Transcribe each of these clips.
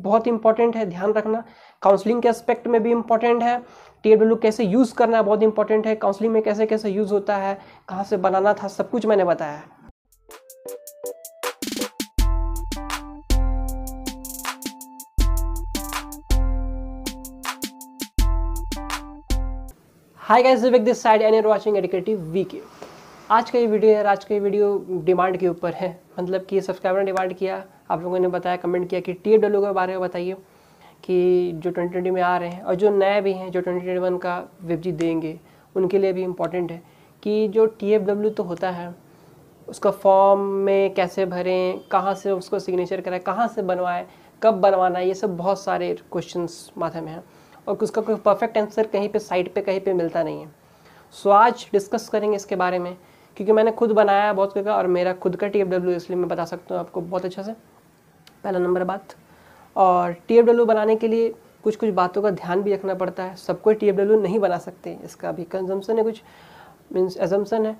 तो बहुत इंपॉर्टेंट है ध्यान रखना काउंसलिंग के एस्पेक्ट में भी इंपॉर्टेंट है टी डब्ल्यू कैसे यूज़ करना बहुत इंपॉर्टेंट है काउंसलिंग में कैसे कैसे यूज़ होता है कहाँ से बनाना था सब कुछ मैंने बताया है हाई गाइज विक this side and are watching एडिकेटिव वीके आज का ये वीडियो है आज का ये वीडियो डिमांड के ऊपर है मतलब कि सब्सक्राइबर ने डिमांड किया आप लोगों ने बताया कमेंट किया कि टी डब्ल्यू के बारे में बताइए कि जो ट्वेंटी ट्वेंटी में आ रहे हैं और जो नए भी हैं जो ट्वेंटी ट्वेंटी वन का वेबजी देंगे उनके लिए भी इम्पॉर्टेंट है कि जो टी एफ डब्ल्यू तो होता है उसका फॉर्म में कैसे भरें कहाँ से उसको सिग्नेचर कराएं कहाँ से बनवाएं कब बनवाना है ये सब बहुत सारे क्वेश्चन माथे में हैं और उसका कोई परफेक्ट आंसर कहीं पे साइट पे कहीं पे मिलता नहीं है सो so, आज डिस्कस करेंगे इसके बारे में क्योंकि मैंने खुद बनाया है बहुत कुछ और मेरा खुद का टी इसलिए मैं बता सकता हूँ आपको बहुत अच्छा से पहला नंबर बात और टी बनाने के लिए कुछ कुछ बातों का ध्यान भी रखना पड़ता है सबको टी नहीं बना सकते इसका भी कंजम्पन है कुछ मीन्स एजम्पन है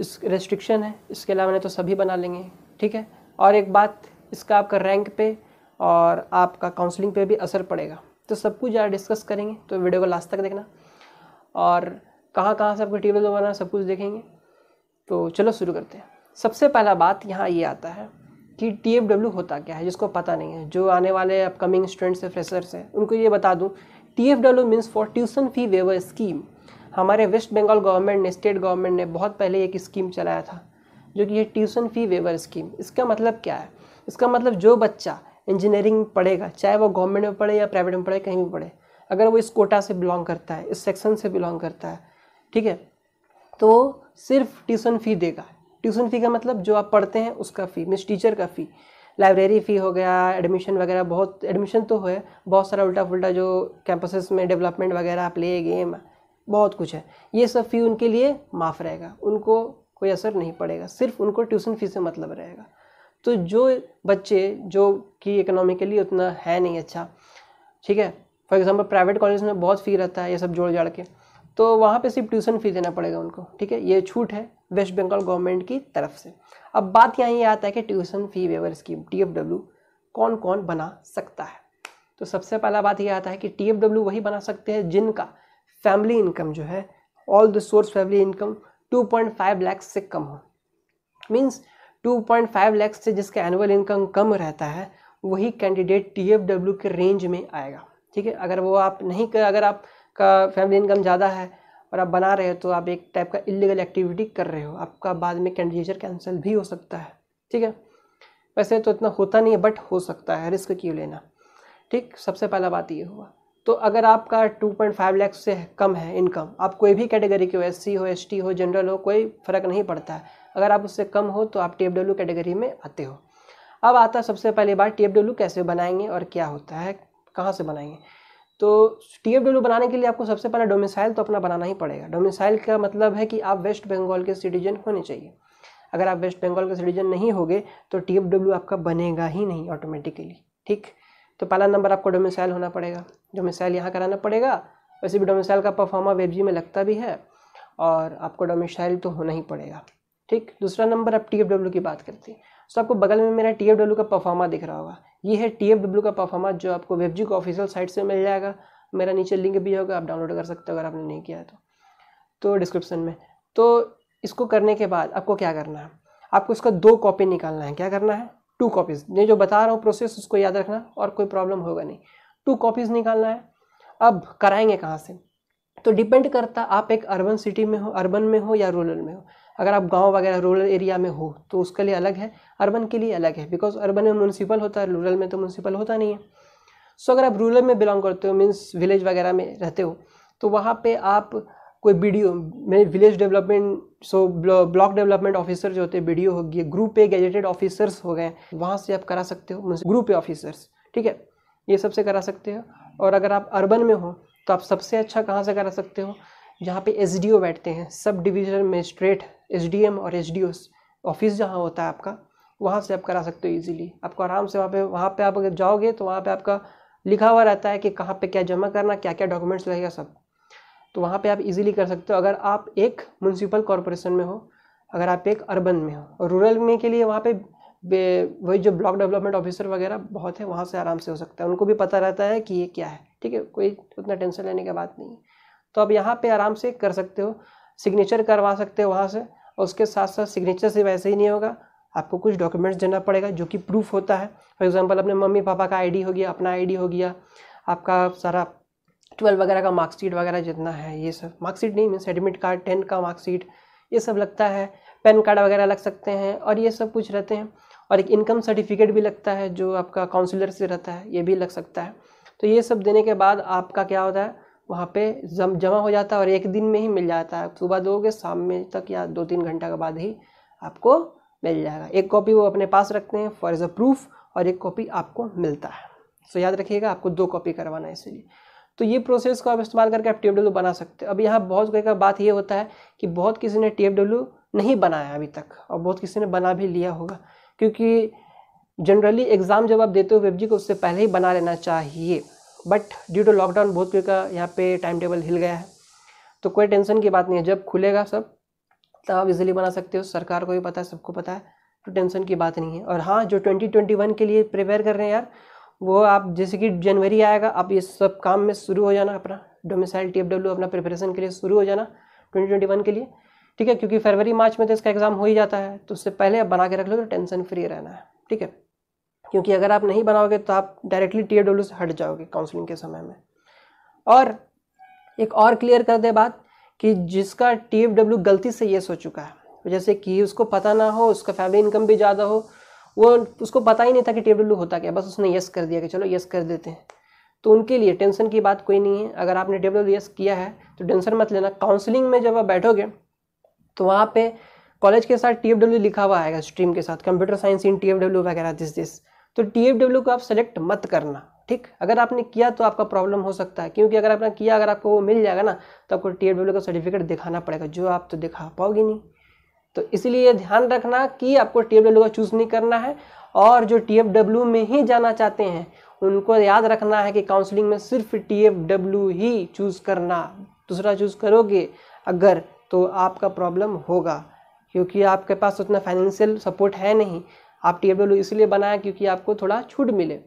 इस रेस्ट्रिक्शन है इसके अलावा तो सभी बना लेंगे ठीक है और एक बात इसका आपका रैंक पे और आपका काउंसलिंग पे भी असर पड़ेगा तो सब कुछ यार डिस्कस करेंगे तो वीडियो को लास्ट तक देखना और कहाँ कहाँ से आपको टेबल बनाना सब कुछ देखेंगे तो चलो शुरू करते हैं सबसे पहला बात यहाँ ये आता है कि टी होता क्या है जिसको पता नहीं है जो आने वाले अपकमिंग स्टूडेंट्स हैं फ्रेशर्स हैं उनको ये बता दूँ T F W means for tuition fee waiver scheme हमारे वेस्ट बंगाल गवर्नमेंट ने स्टेट गवर्नमेंट ने बहुत पहले एक स्कीम चलाया था जो कि ये ट्यूशन फी वेवर स्कीम इसका मतलब क्या है इसका मतलब जो बच्चा इंजीनियरिंग पढ़ेगा चाहे वो गवर्नमेंट में पढ़े या प्राइवेट में पढ़े कहीं भी पढ़े अगर वो इस कोटा से बिलोंग करता है इस सेक्शन से बिलोंग करता है ठीक है तो सिर्फ ट्यूशन फ़ी देगा ट्यूशन फ़ी का मतलब जो आप पढ़ते हैं उसका फ़ी मीन्स टीचर का फ़ी लाइब्रेरी फ़ी हो गया एडमिशन वगैरह बहुत एडमिशन तो है बहुत सारा उल्टा फुलटा जो कैंपसेस में डेवलपमेंट वगैरह प्ले गेम बहुत कुछ है ये सब फ़ी उनके लिए माफ़ रहेगा उनको कोई असर नहीं पड़ेगा सिर्फ उनको ट्यूशन फ़ी से मतलब रहेगा तो जो बच्चे जो कि इकोनॉमिकली उतना है नहीं अच्छा ठीक है फॉर एग्ज़ाम्पल प्राइवेट कॉलेज में बहुत फ़ी रहता है ये सब जोड़ जाड़ के तो वहाँ पे सिर्फ ट्यूशन फ़ी देना पड़ेगा उनको ठीक है ये छूट है वेस्ट बंगाल गवर्नमेंट की तरफ से अब बात यहीं आता है कि tuition fee waiver scheme T कौन कौन बना सकता है तो सबसे पहला बात यह आता है कि टी वही बना सकते हैं जिनका फैमिली इनकम जो है all the source family income 2.5 lakhs से कम हो मीन्स 2.5 लैक्स से जिसका एनुअल इनकम कम रहता है वही कैंडिडेट टी के रेंज में आएगा ठीक है अगर वो आप नहीं कर, अगर आपका फैमिली इनकम ज़्यादा है और आप बना रहे हो तो आप एक टाइप का इलीगल एक्टिविटी कर रहे हो आपका बाद में कैंडिडेचर कैंसिल भी हो सकता है ठीक है वैसे तो इतना होता नहीं है बट हो सकता है रिस्क क्यों लेना ठीक सबसे पहला बात ये हुआ तो अगर आपका 2.5 लाख से कम है इनकम आप कोई भी कैटेगरी के हो एस हो एस हो जनरल हो कोई फ़र्क नहीं पड़ता है अगर आप उससे कम हो तो आप टी कैटेगरी में आते हो अब आता सबसे पहले बात टी कैसे बनाएंगे और क्या होता है कहाँ से बनाएंगे तो टी एफ डब्ल्यू बनाने के लिए आपको सबसे पहले डोमिसाइल तो अपना बनाना ही पड़ेगा डोमिसाइल का मतलब है कि आप वेस्ट बंगाल के सिटीजन होने चाहिए अगर आप वेस्ट बंगाल के सिटीजन नहीं होगे तो टी एफ डब्ल्यू आपका बनेगा ही नहीं ऑटोमेटिकली ठीक तो पहला नंबर आपको डोमिसाइल होना पड़ेगा डोमिसाइल यहाँ कराना पड़ेगा वैसे भी डोमिसाइल का परफॉर्मा वेबजी में लगता भी है और आपको डोमिसाइल तो होना ही पड़ेगा ठीक दूसरा नंबर आप टी एफ डब्ल्यू की बात करते हैं सो आपको बगल में मेरा टी का परफॉर्मा दिख रहा होगा ये है टी का परफॉर्मा जो आपको वेबजी को ऑफिशियल साइट से मिल जाएगा मेरा नीचे लिंक भी होगा आप डाउनलोड कर सकते हो अगर आपने नहीं किया है तो तो डिस्क्रिप्शन में तो इसको करने के बाद आपको क्या करना है आपको इसका दो कॉपी निकालना है क्या करना है टू कॉपीज़ ये जो बता रहा हूँ प्रोसेस उसको याद रखना और कोई प्रॉब्लम होगा नहीं टू कॉपीज़ निकालना है अब कराएंगे कहाँ से तो डिपेंड करता आप एक अर्बन सिटी में हो अर्बन में हो या रूरल में हो अगर आप गांव वगैरह रूरल एरिया में हो तो उसके लिए अलग है अर्बन के लिए अलग है बिकॉज अर्बन में म्यूनसिपल होता है रूरल में तो म्यूनसिपल होता नहीं है सो so, अगर आप रूरल में बिलोंग करते हो मीन्स विलेज वगैरह में रहते हो तो वहाँ पर आप कोई बी डी ओ मैं village development so block development officer जो होते हैं बी डी हो गए ग्रुप ए गैजेटेड ऑफिसर्स हो गए वहाँ से आप करा सकते हो ग्रुप ए ऑफिसर्स ठीक है ये सबसे करा सकते हो और अगर आप अर्बन में हो तो आप सबसे अच्छा कहाँ से करा सकते हो जहाँ पे एस बैठते हैं सब डिविजनल मजिस्ट्रेट एस और एस ऑफिस जहाँ होता है आपका वहाँ से आप करा सकते हो इजीली आपको आराम से वहाँ पे वहाँ पे आप अगर जाओगे तो वहाँ पे आपका लिखा हुआ रहता है कि कहाँ पे क्या जमा करना क्या क्या डॉक्यूमेंट्स लगेगा सब तो वहाँ पे आप इजीली कर सकते हो अगर आप एक म्यूनसिपल कॉरपोरेशन में हो अगर आप एक अर्बन में हो और रूरल में के लिए वहाँ पे वही जो ब्लॉक डेवलपमेंट ऑफिसर वगैरह बहुत है वहाँ से आराम से हो सकता है उनको भी पता रहता है कि ये क्या है ठीक है कोई उतना टेंशन लेने की बात नहीं है तो आप यहाँ पे आराम से कर सकते हो सिग्नेचर करवा सकते हो वहाँ से और उसके साथ साथ सिग्नेचर से वैसे ही नहीं होगा आपको कुछ डॉक्यूमेंट्स देना पड़ेगा जो कि प्रूफ होता है फॉर एग्जांपल अपने मम्मी पापा का आईडी हो गया अपना आईडी हो गया आपका सारा ट्वेल्व वगैरह का मार्कशीट वगैरह जितना है ये सब मार्कशीट नहीं मीन्स एडमिट कार्ड टेंथ का मार्कशीट ये सब लगता है पैन कार्ड वगैरह लग सकते हैं और ये सब कुछ रहते हैं और एक इनकम सर्टिफिकेट भी लगता है जो आपका काउंसिलर से रहता है ये भी लग सकता है तो ये सब देने के बाद आपका क्या होता है वहाँ पे जम जमा हो जाता है और एक दिन में ही मिल जाता है सुबह दोगे शाम में तक या दो तीन घंटा के बाद ही आपको मिल जाएगा एक कॉपी वो अपने पास रखते हैं फॉर एज अ प्रूफ और एक कॉपी आपको मिलता है सो याद रखिएगा आपको दो कॉपी करवाना है इसलिए तो ये प्रोसेस को आप इस्तेमाल करके आप टी बना सकते हो अब यहाँ बहुत का बात ये होता है कि बहुत किसी ने टी नहीं बनाया अभी तक और बहुत किसी ने बना भी लिया होगा क्योंकि जनरली एग्ज़ाम जब आप देते हो वेब जी को उससे पहले ही बना लेना चाहिए बट ड्यू टू लॉकडाउन बहुत का यहाँ पे टाइम टेबल हिल गया है तो कोई टेंशन की बात नहीं है जब खुलेगा सब तब आप इजिली बना सकते हो सरकार को भी पता है सबको पता है तो टेंशन की बात नहीं है और हाँ जो 2021 के लिए प्रिपेयर कर रहे हैं यार वो आप जैसे कि जनवरी आएगा आप ये सब काम में शुरू हो जाना अपना डोमिसाइल टी अपना प्रिपरेशन के लिए शुरू हो जाना 2021 के लिए ठीक है क्योंकि फरवरी मार्च में तो इसका एग्ज़ाम हो ही जाता है तो उससे पहले आप बना के रख लो तो टेंशन फ्री रहना है ठीक है क्योंकि अगर आप नहीं बनाओगे तो आप डायरेक्टली टी डब्ल्यू से हट जाओगे काउंसलिंग के समय में और एक और क्लियर कर दे बात कि जिसका टी डब्ल्यू गलती से येस हो चुका है जैसे कि उसको पता ना हो उसका फैमिली इनकम भी ज़्यादा हो वो उसको पता ही नहीं था कि टी डब्ल्यू होता क्या बस उसने यस कर दिया कि चलो यस कर देते हैं तो उनके लिए टेंशन की बात कोई नहीं है अगर आपने डब्ल्यू यस किया है तो टेंशन मत लेना काउंसलिंग में जब आप बैठोगे तो वहाँ पे कॉलेज के साथ टी लिखा हुआ आएगा स्ट्रीम के साथ कंप्यूटर साइंस इन टी वगैरह दिस दिस तो टी को आप सेलेक्ट मत करना ठीक अगर आपने किया तो आपका प्रॉब्लम हो सकता है क्योंकि अगर आपने किया अगर आपको वो मिल जाएगा ना तो आपको टी का सर्टिफिकेट दिखाना पड़ेगा जो आप तो दिखा पाओगे नहीं तो इसीलिए ध्यान रखना कि आपको टी का चूज़ नहीं करना है और जो टी में ही जाना चाहते हैं उनको याद रखना है कि काउंसलिंग में सिर्फ टी ही चूज़ करना दूसरा चूज़ करोगे अगर तो आपका प्रॉब्लम होगा क्योंकि आपके पास उतना फाइनेंशियल सपोर्ट है नहीं आप टी इसलिए बनाया क्योंकि आपको थोड़ा छूट मिले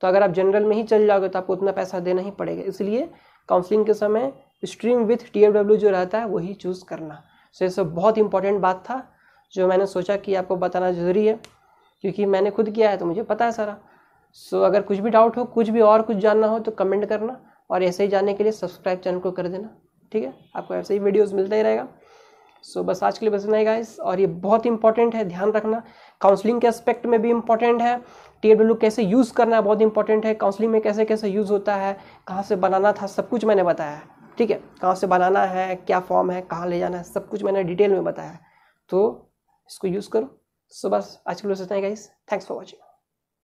तो अगर आप जनरल में ही चल जाओगे तो आपको उतना पैसा देना ही पड़ेगा इसलिए काउंसलिंग के समय स्ट्रीम विथ टी जो रहता है वही चूज़ करना सो ये सब बहुत इंपॉर्टेंट बात था जो मैंने सोचा कि आपको बताना ज़रूरी है क्योंकि मैंने खुद किया है तो मुझे पता है सारा सो so, अगर कुछ भी डाउट हो कुछ भी और कुछ जानना हो तो कमेंट करना और ऐसे ही जानने के लिए सब्सक्राइब चैनल को कर देना ठीक है आपको ऐसे ही वीडियोज़ मिलता ही रहेगा सो so, बस आज के लिए बस इतना ही गाइस और ये बहुत इंपॉर्टेंट है ध्यान रखना काउंसलिंग के एस्पेक्ट में भी इंपॉर्टेंट है टी डब्ल्यू कैसे यूज़ करना है बहुत इंपॉर्टेंट है काउंसलिंग में कैसे कैसे यूज़ होता है कहाँ से बनाना था सब कुछ मैंने बताया है ठीक है कहाँ से बनाना है क्या फॉर्म है कहाँ ले जाना है सब कुछ मैंने डिटेल में बताया है तो इसको यूज़ करो सो so, बस आज के लिए बस इतना ही गाइस थैंक्स फॉर वॉचिंग